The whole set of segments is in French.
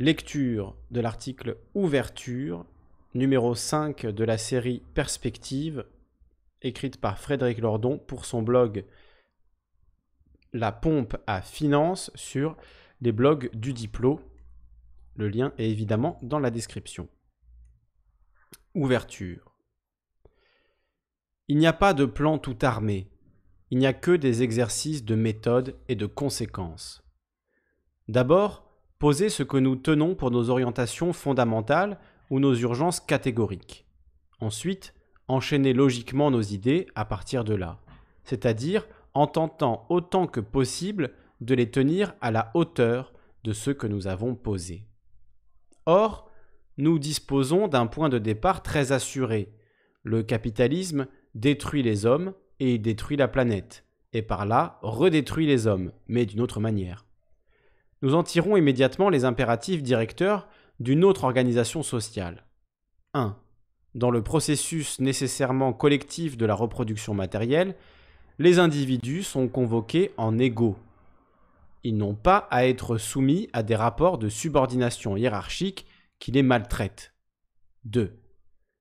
lecture de l'article Ouverture, numéro 5 de la série Perspective, écrite par Frédéric Lordon pour son blog La pompe à finance sur les blogs du diplôme. Le lien est évidemment dans la description. Ouverture. Il n'y a pas de plan tout armé. Il n'y a que des exercices de méthode et de conséquences. D'abord, poser ce que nous tenons pour nos orientations fondamentales ou nos urgences catégoriques. Ensuite, enchaîner logiquement nos idées à partir de là, c'est-à-dire en tentant autant que possible de les tenir à la hauteur de ce que nous avons posé. Or, nous disposons d'un point de départ très assuré. Le capitalisme détruit les hommes et détruit la planète, et par là redétruit les hommes, mais d'une autre manière nous en tirons immédiatement les impératifs directeurs d'une autre organisation sociale. 1. Dans le processus nécessairement collectif de la reproduction matérielle, les individus sont convoqués en égaux. Ils n'ont pas à être soumis à des rapports de subordination hiérarchique qui les maltraitent. 2.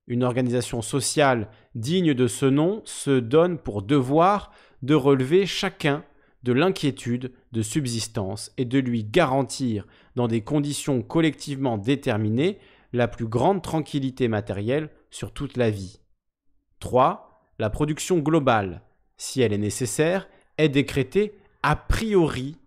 Une organisation sociale digne de ce nom se donne pour devoir de relever chacun de l'inquiétude de subsistance et de lui garantir, dans des conditions collectivement déterminées, la plus grande tranquillité matérielle sur toute la vie. 3. La production globale, si elle est nécessaire, est décrétée a priori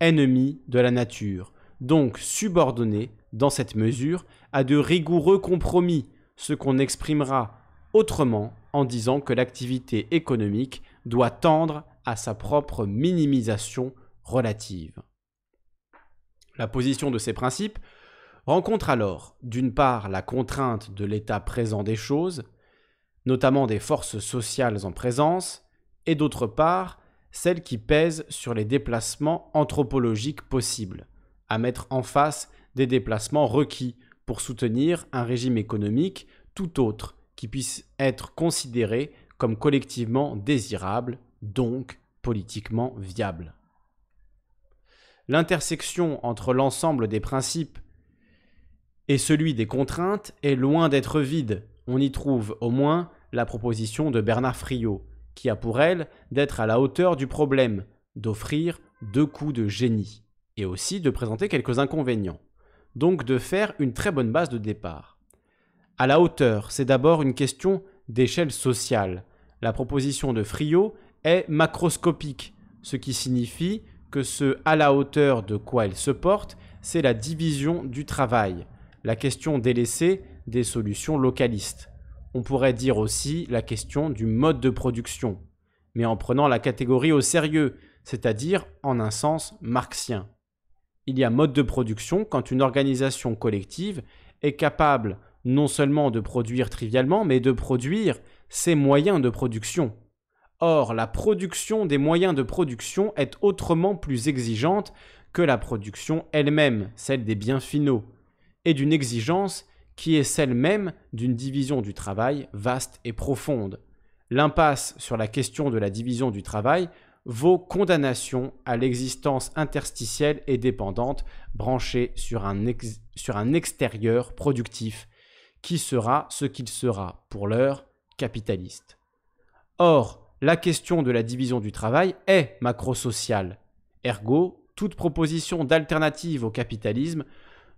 ennemie de la nature, donc subordonnée, dans cette mesure, à de rigoureux compromis, ce qu'on exprimera autrement en disant que l'activité économique doit tendre à sa propre minimisation relative. La position de ces principes rencontre alors, d'une part, la contrainte de l'état présent des choses, notamment des forces sociales en présence, et d'autre part, celle qui pèse sur les déplacements anthropologiques possibles, à mettre en face des déplacements requis pour soutenir un régime économique tout autre qui puisse être considéré comme collectivement désirable, donc politiquement viable. L'intersection entre l'ensemble des principes et celui des contraintes est loin d'être vide. On y trouve au moins la proposition de Bernard Friot, qui a pour elle d'être à la hauteur du problème, d'offrir deux coups de génie, et aussi de présenter quelques inconvénients, donc de faire une très bonne base de départ. À la hauteur, c'est d'abord une question d'échelle sociale. La proposition de Friot est macroscopique, ce qui signifie que ce à la hauteur de quoi elle se porte, c'est la division du travail, la question délaissée des solutions localistes. On pourrait dire aussi la question du mode de production, mais en prenant la catégorie au sérieux, c'est-à-dire en un sens marxien. Il y a mode de production quand une organisation collective est capable non seulement de produire trivialement, mais de produire ses moyens de production. Or, la production des moyens de production est autrement plus exigeante que la production elle-même, celle des biens finaux, et d'une exigence qui est celle même d'une division du travail vaste et profonde. L'impasse sur la question de la division du travail vaut condamnation à l'existence interstitielle et dépendante branchée sur un, sur un extérieur productif qui sera ce qu'il sera, pour l'heure, capitaliste. Or, la question de la division du travail est macro macrosociale. Ergo, toute proposition d'alternative au capitalisme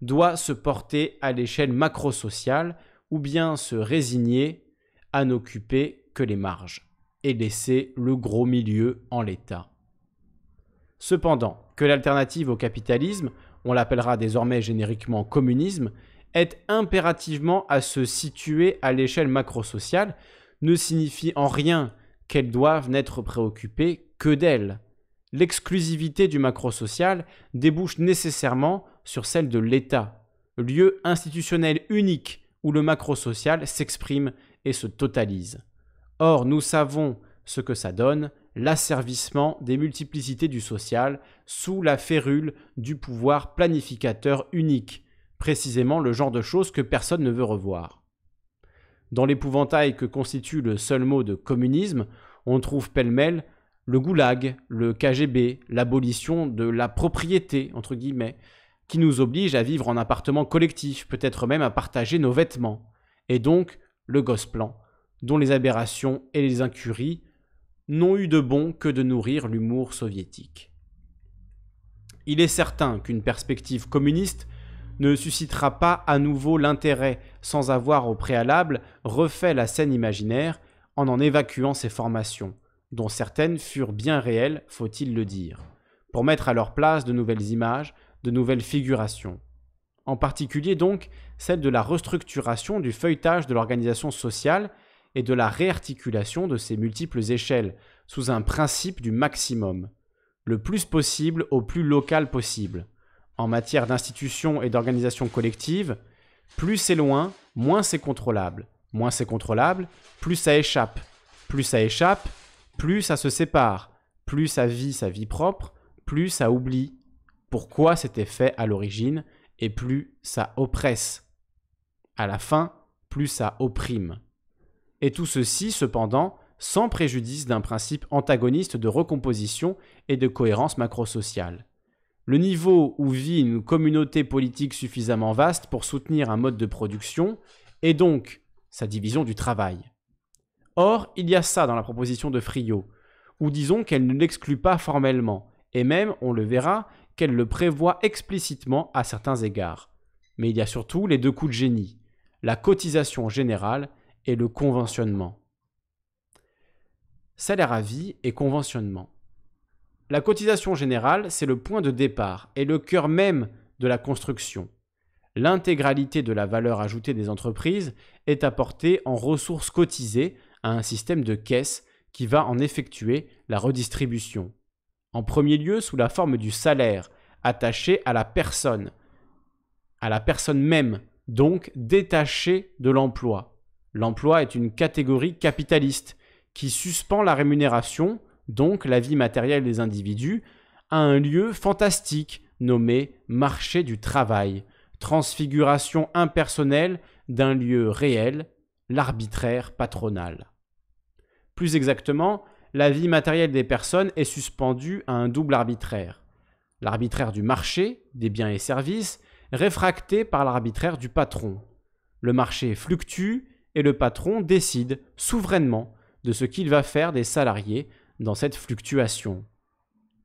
doit se porter à l'échelle macro macrosociale ou bien se résigner à n'occuper que les marges et laisser le gros milieu en l'état. Cependant, que l'alternative au capitalisme, on l'appellera désormais génériquement communisme, être impérativement à se situer à l'échelle macrosociale ne signifie en rien qu'elles doivent n'être préoccupées que d'elles. L'exclusivité du macrosocial débouche nécessairement sur celle de l'État, lieu institutionnel unique où le macrosocial s'exprime et se totalise. Or, nous savons ce que ça donne, l'asservissement des multiplicités du social sous la férule du pouvoir planificateur unique, précisément le genre de choses que personne ne veut revoir. Dans l'épouvantail que constitue le seul mot de communisme, on trouve pêle-mêle le goulag, le KGB, l'abolition de la propriété, entre guillemets, qui nous oblige à vivre en appartement collectif, peut-être même à partager nos vêtements, et donc le gosplan, dont les aberrations et les incuries n'ont eu de bon que de nourrir l'humour soviétique. Il est certain qu'une perspective communiste ne suscitera pas à nouveau l'intérêt sans avoir au préalable refait la scène imaginaire en en évacuant ses formations, dont certaines furent bien réelles, faut-il le dire, pour mettre à leur place de nouvelles images, de nouvelles figurations. En particulier donc celle de la restructuration du feuilletage de l'organisation sociale et de la réarticulation de ses multiples échelles, sous un principe du maximum, le plus possible au plus local possible, en matière d'institution et d'organisation collective, plus c'est loin, moins c'est contrôlable. Moins c'est contrôlable, plus ça échappe. Plus ça échappe, plus ça se sépare. Plus ça vit sa vie propre, plus ça oublie pourquoi c'était fait à l'origine, et plus ça oppresse. À la fin, plus ça opprime. Et tout ceci, cependant, sans préjudice d'un principe antagoniste de recomposition et de cohérence macrosociale le niveau où vit une communauté politique suffisamment vaste pour soutenir un mode de production et donc sa division du travail. Or, il y a ça dans la proposition de Friot, où disons qu'elle ne l'exclut pas formellement, et même, on le verra, qu'elle le prévoit explicitement à certains égards. Mais il y a surtout les deux coups de génie, la cotisation générale et le conventionnement. Salaire à vie et conventionnement. La cotisation générale, c'est le point de départ et le cœur même de la construction. L'intégralité de la valeur ajoutée des entreprises est apportée en ressources cotisées à un système de caisse qui va en effectuer la redistribution. En premier lieu, sous la forme du salaire, attaché à la personne, à la personne même, donc détaché de l'emploi. L'emploi est une catégorie capitaliste qui suspend la rémunération donc la vie matérielle des individus, a un lieu fantastique nommé marché du travail, transfiguration impersonnelle d'un lieu réel, l'arbitraire patronal. Plus exactement, la vie matérielle des personnes est suspendue à un double arbitraire. L'arbitraire du marché, des biens et services, réfracté par l'arbitraire du patron. Le marché fluctue et le patron décide souverainement de ce qu'il va faire des salariés dans cette fluctuation.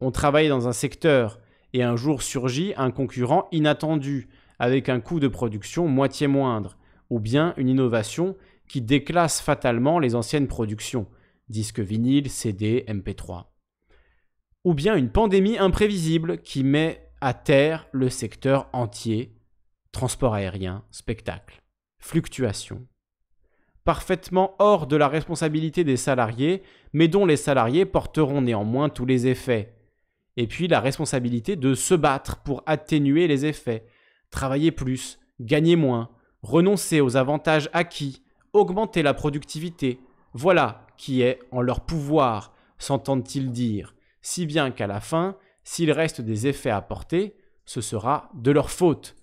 On travaille dans un secteur et un jour surgit un concurrent inattendu avec un coût de production moitié moindre, ou bien une innovation qui déclasse fatalement les anciennes productions, disques vinyle, CD, MP3. Ou bien une pandémie imprévisible qui met à terre le secteur entier, transport aérien, spectacle, fluctuation parfaitement hors de la responsabilité des salariés, mais dont les salariés porteront néanmoins tous les effets. Et puis la responsabilité de se battre pour atténuer les effets, travailler plus, gagner moins, renoncer aux avantages acquis, augmenter la productivité, voilà qui est en leur pouvoir, s'entendent-ils dire, si bien qu'à la fin, s'il reste des effets à porter, ce sera de leur faute.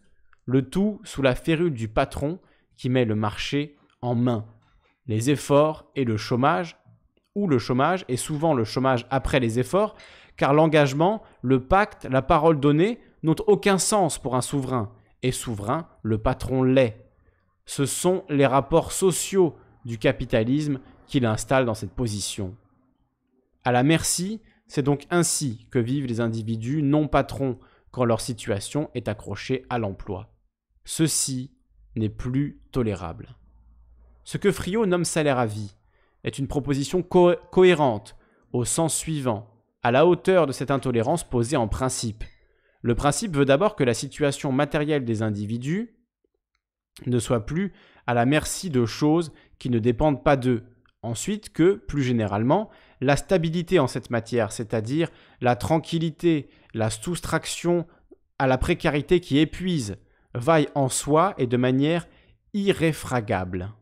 Le tout sous la férule du patron qui met le marché en main. Les efforts et le chômage, ou le chômage, et souvent le chômage après les efforts, car l'engagement, le pacte, la parole donnée n'ont aucun sens pour un souverain, et souverain, le patron l'est. Ce sont les rapports sociaux du capitalisme qui l'installent dans cette position. À la merci, c'est donc ainsi que vivent les individus non patrons quand leur situation est accrochée à l'emploi. Ceci n'est plus tolérable. Ce que Friot nomme salaire à vie est une proposition cohérente, au sens suivant, à la hauteur de cette intolérance posée en principe. Le principe veut d'abord que la situation matérielle des individus ne soit plus à la merci de choses qui ne dépendent pas d'eux. Ensuite que, plus généralement, la stabilité en cette matière, c'est-à-dire la tranquillité, la soustraction à la précarité qui épuise, vaille en soi et de manière irréfragable.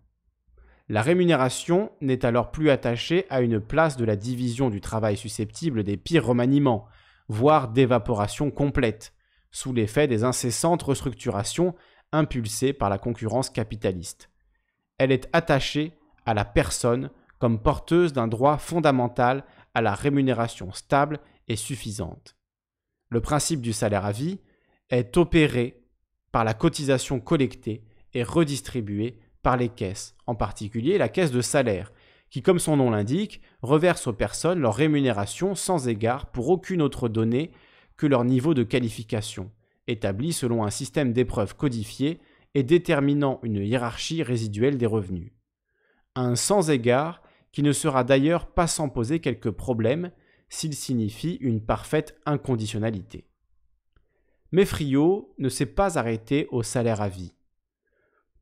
La rémunération n'est alors plus attachée à une place de la division du travail susceptible des pires remaniements, voire d'évaporation complète, sous l'effet des incessantes restructurations impulsées par la concurrence capitaliste. Elle est attachée à la personne comme porteuse d'un droit fondamental à la rémunération stable et suffisante. Le principe du salaire à vie est opéré par la cotisation collectée et redistribuée par les caisses, en particulier la caisse de salaire, qui, comme son nom l'indique, reverse aux personnes leur rémunération sans égard pour aucune autre donnée que leur niveau de qualification, établi selon un système d'épreuves codifié et déterminant une hiérarchie résiduelle des revenus. Un sans égard qui ne sera d'ailleurs pas sans poser quelques problèmes s'il signifie une parfaite inconditionnalité. Mais Friot ne s'est pas arrêté au salaire à vie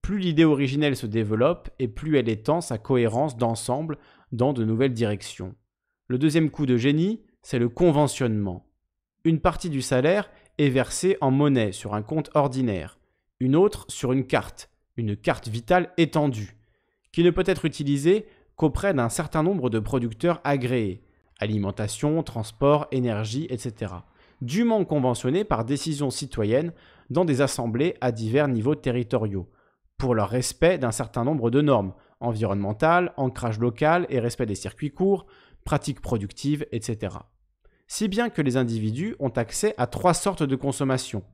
plus l'idée originelle se développe et plus elle étend sa cohérence d'ensemble dans de nouvelles directions. Le deuxième coup de génie, c'est le conventionnement. Une partie du salaire est versée en monnaie sur un compte ordinaire, une autre sur une carte, une carte vitale étendue, qui ne peut être utilisée qu'auprès d'un certain nombre de producteurs agréés, alimentation, transport, énergie, etc., dûment conventionnés par décision citoyenne dans des assemblées à divers niveaux territoriaux, pour leur respect d'un certain nombre de normes environnementales, ancrage local et respect des circuits courts, pratiques productives, etc. Si bien que les individus ont accès à trois sortes de consommation.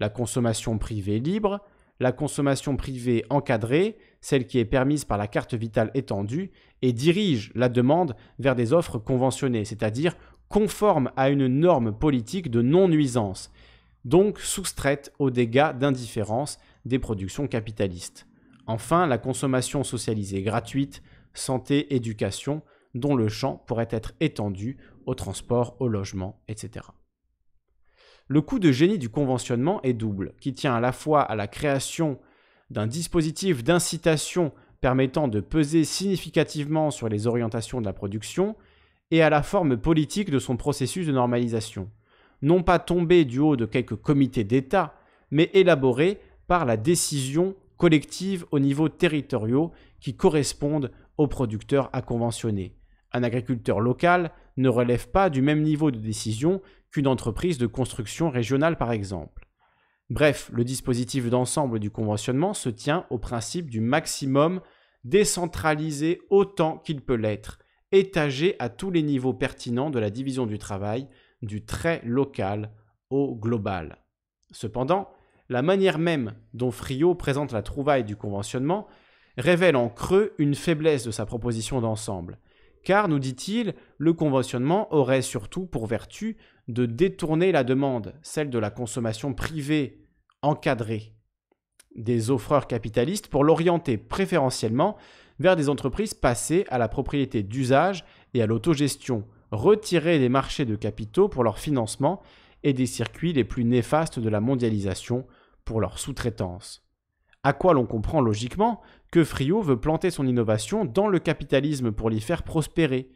La consommation privée libre, la consommation privée encadrée, celle qui est permise par la carte vitale étendue, et dirige la demande vers des offres conventionnées, c'est-à-dire conformes à une norme politique de non-nuisance, donc soustraite aux dégâts d'indifférence des productions capitalistes. Enfin, la consommation socialisée gratuite, santé, éducation, dont le champ pourrait être étendu au transport, au logement, etc. Le coût de génie du conventionnement est double, qui tient à la fois à la création d'un dispositif d'incitation permettant de peser significativement sur les orientations de la production et à la forme politique de son processus de normalisation, non pas tombé du haut de quelques comités d'État, mais élaboré par la décision collective au niveau territorial qui correspondent aux producteurs à conventionner. Un agriculteur local ne relève pas du même niveau de décision qu'une entreprise de construction régionale par exemple. Bref, le dispositif d'ensemble du conventionnement se tient au principe du maximum décentralisé autant qu'il peut l'être, étagé à tous les niveaux pertinents de la division du travail, du très local au global. Cependant, la manière même dont Friot présente la trouvaille du conventionnement révèle en creux une faiblesse de sa proposition d'ensemble, car, nous dit-il, le conventionnement aurait surtout pour vertu de détourner la demande, celle de la consommation privée, encadrée, des offreurs capitalistes pour l'orienter préférentiellement vers des entreprises passées à la propriété d'usage et à l'autogestion, retirées des marchés de capitaux pour leur financement et des circuits les plus néfastes de la mondialisation pour leur sous-traitance. À quoi l'on comprend logiquement que Frio veut planter son innovation dans le capitalisme pour l'y faire prospérer,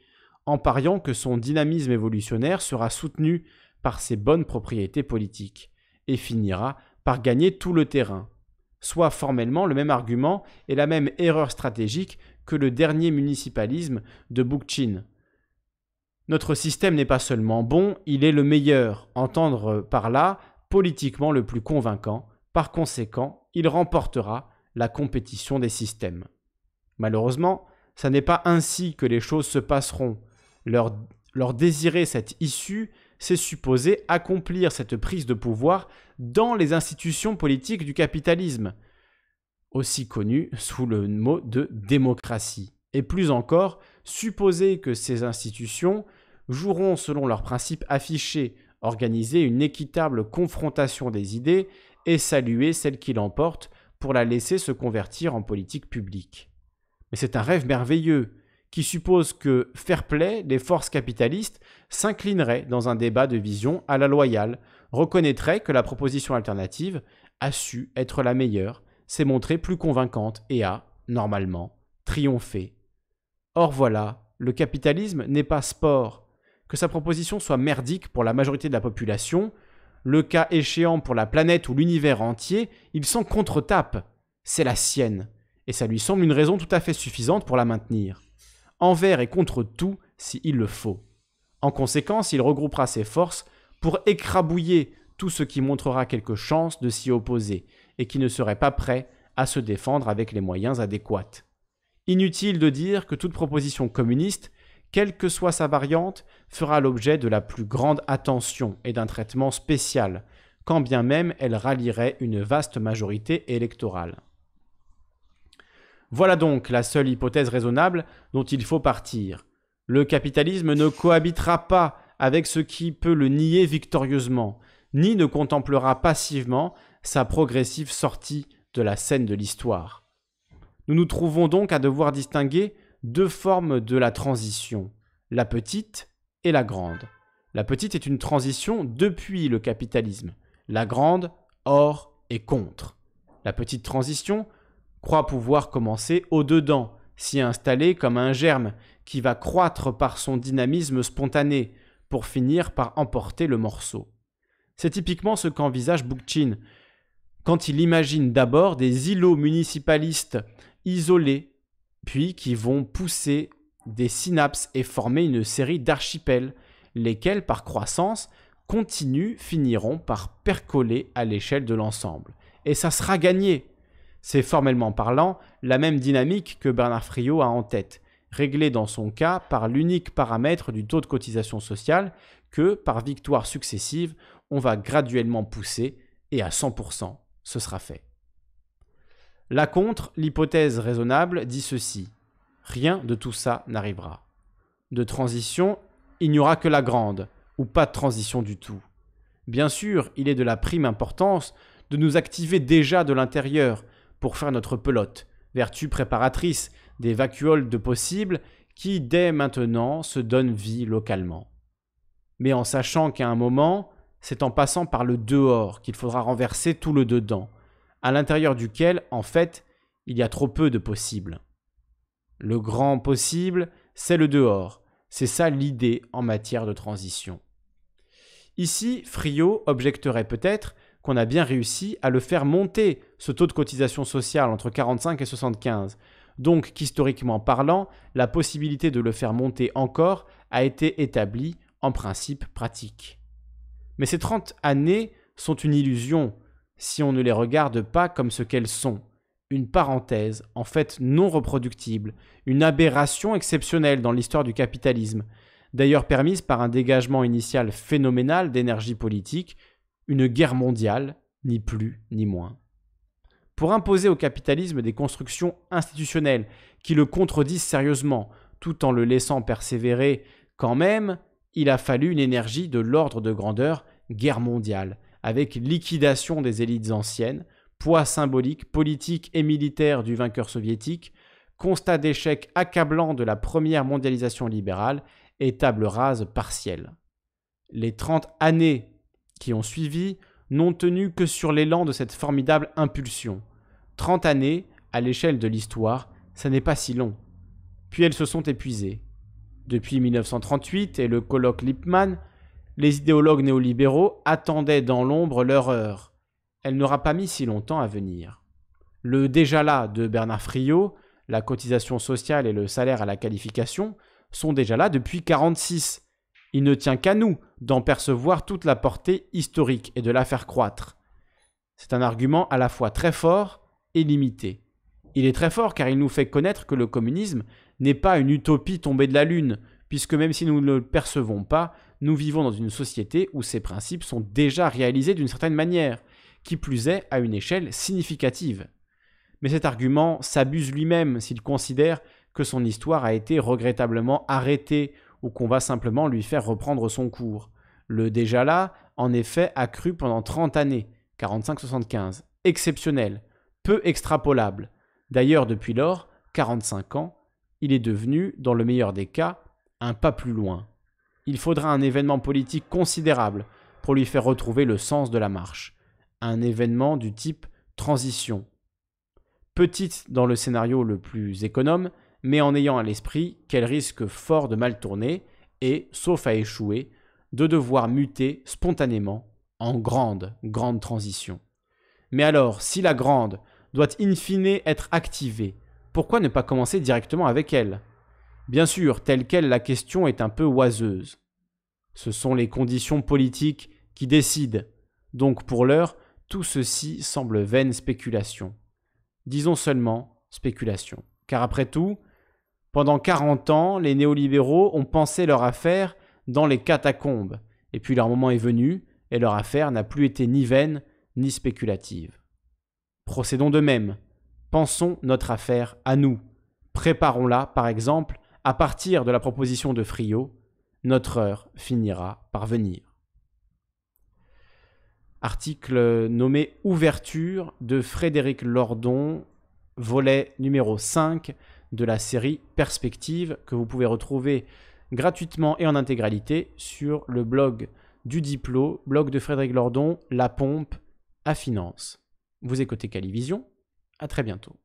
en pariant que son dynamisme évolutionnaire sera soutenu par ses bonnes propriétés politiques, et finira par gagner tout le terrain. Soit formellement le même argument et la même erreur stratégique que le dernier municipalisme de Bookchin, notre système n'est pas seulement bon, il est le meilleur, entendre par là politiquement le plus convaincant, par conséquent, il remportera la compétition des systèmes. Malheureusement, ce n'est pas ainsi que les choses se passeront. Leur, leur désirer cette issue, c'est supposer accomplir cette prise de pouvoir dans les institutions politiques du capitalisme, aussi connues sous le mot de démocratie. Et plus encore, supposer que ces institutions joueront selon leurs principes affichés, organiser une équitable confrontation des idées et saluer celle qui l'emporte pour la laisser se convertir en politique publique. Mais c'est un rêve merveilleux qui suppose que, fair play, les forces capitalistes s'inclineraient dans un débat de vision à la loyale, reconnaîtraient que la proposition alternative a su être la meilleure, s'est montrée plus convaincante et a, normalement, triomphé. Or voilà, le capitalisme n'est pas sport, que sa proposition soit merdique pour la majorité de la population, le cas échéant pour la planète ou l'univers entier, il s'en contre-tape. C'est la sienne, et ça lui semble une raison tout à fait suffisante pour la maintenir. Envers et contre tout, s'il le faut. En conséquence, il regroupera ses forces pour écrabouiller tout ce qui montrera quelque chance de s'y opposer, et qui ne serait pas prêt à se défendre avec les moyens adéquats. Inutile de dire que toute proposition communiste quelle que soit sa variante, fera l'objet de la plus grande attention et d'un traitement spécial, quand bien même elle rallierait une vaste majorité électorale. Voilà donc la seule hypothèse raisonnable dont il faut partir. Le capitalisme ne cohabitera pas avec ce qui peut le nier victorieusement, ni ne contemplera passivement sa progressive sortie de la scène de l'histoire. Nous nous trouvons donc à devoir distinguer deux formes de la transition, la petite et la grande. La petite est une transition depuis le capitalisme, la grande hors et contre. La petite transition croit pouvoir commencer au-dedans, s'y installer comme un germe qui va croître par son dynamisme spontané pour finir par emporter le morceau. C'est typiquement ce qu'envisage Bookchin quand il imagine d'abord des îlots municipalistes isolés puis qui vont pousser des synapses et former une série d'archipels, lesquels, par croissance continuent, finiront par percoler à l'échelle de l'ensemble. Et ça sera gagné. C'est formellement parlant la même dynamique que Bernard Friot a en tête, réglée dans son cas par l'unique paramètre du taux de cotisation sociale que, par victoire successives, on va graduellement pousser et à 100%, ce sera fait. La contre, l'hypothèse raisonnable, dit ceci. Rien de tout ça n'arrivera. De transition, il n'y aura que la grande, ou pas de transition du tout. Bien sûr, il est de la prime importance de nous activer déjà de l'intérieur pour faire notre pelote, vertu préparatrice des vacuoles de possibles qui, dès maintenant, se donnent vie localement. Mais en sachant qu'à un moment, c'est en passant par le dehors qu'il faudra renverser tout le dedans, à l'intérieur duquel, en fait, il y a trop peu de possibles. Le grand possible, c'est le dehors. C'est ça l'idée en matière de transition. Ici, Friot objecterait peut-être qu'on a bien réussi à le faire monter, ce taux de cotisation sociale entre 45 et 75. Donc qu'historiquement parlant, la possibilité de le faire monter encore a été établie en principe pratique. Mais ces 30 années sont une illusion, si on ne les regarde pas comme ce qu'elles sont, une parenthèse, en fait non reproductible, une aberration exceptionnelle dans l'histoire du capitalisme, d'ailleurs permise par un dégagement initial phénoménal d'énergie politique, une guerre mondiale, ni plus ni moins. Pour imposer au capitalisme des constructions institutionnelles qui le contredisent sérieusement, tout en le laissant persévérer quand même, il a fallu une énergie de l'ordre de grandeur guerre mondiale, avec liquidation des élites anciennes, poids symbolique, politique et militaire du vainqueur soviétique, constat d'échec accablant de la première mondialisation libérale et table rase partielle. Les 30 années qui ont suivi n'ont tenu que sur l'élan de cette formidable impulsion. 30 années, à l'échelle de l'histoire, ça n'est pas si long. Puis elles se sont épuisées. Depuis 1938 et le colloque Lippmann, les idéologues néolibéraux attendaient dans l'ombre leur heure. Elle n'aura pas mis si longtemps à venir. Le déjà là de Bernard Friot, la cotisation sociale et le salaire à la qualification sont déjà là depuis 1946. Il ne tient qu'à nous d'en percevoir toute la portée historique et de la faire croître. C'est un argument à la fois très fort et limité. Il est très fort car il nous fait connaître que le communisme n'est pas une utopie tombée de la lune, puisque même si nous ne le percevons pas, nous vivons dans une société où ces principes sont déjà réalisés d'une certaine manière, qui plus est à une échelle significative. Mais cet argument s'abuse lui-même s'il considère que son histoire a été regrettablement arrêtée ou qu'on va simplement lui faire reprendre son cours. Le déjà là, en effet, a cru pendant 30 années, 45-75, exceptionnel, peu extrapolable. D'ailleurs, depuis lors, 45 ans, il est devenu, dans le meilleur des cas, un pas plus loin. Il faudra un événement politique considérable pour lui faire retrouver le sens de la marche, un événement du type transition. Petite dans le scénario le plus économe, mais en ayant à l'esprit qu'elle risque fort de mal tourner et, sauf à échouer, de devoir muter spontanément en grande, grande transition. Mais alors, si la grande doit in fine être activée, pourquoi ne pas commencer directement avec elle Bien sûr, telle quelle, la question est un peu oiseuse. Ce sont les conditions politiques qui décident. Donc pour l'heure, tout ceci semble vaine spéculation. Disons seulement spéculation. Car après tout, pendant 40 ans, les néolibéraux ont pensé leur affaire dans les catacombes. Et puis leur moment est venu, et leur affaire n'a plus été ni vaine ni spéculative. Procédons de même. Pensons notre affaire à nous. Préparons-la, par exemple, à partir de la proposition de Friot, notre heure finira par venir. Article nommé Ouverture de Frédéric Lordon, volet numéro 5 de la série Perspective que vous pouvez retrouver gratuitement et en intégralité sur le blog du Diplo, blog de Frédéric Lordon, La Pompe à Finance. Vous écoutez Calivision, à très bientôt.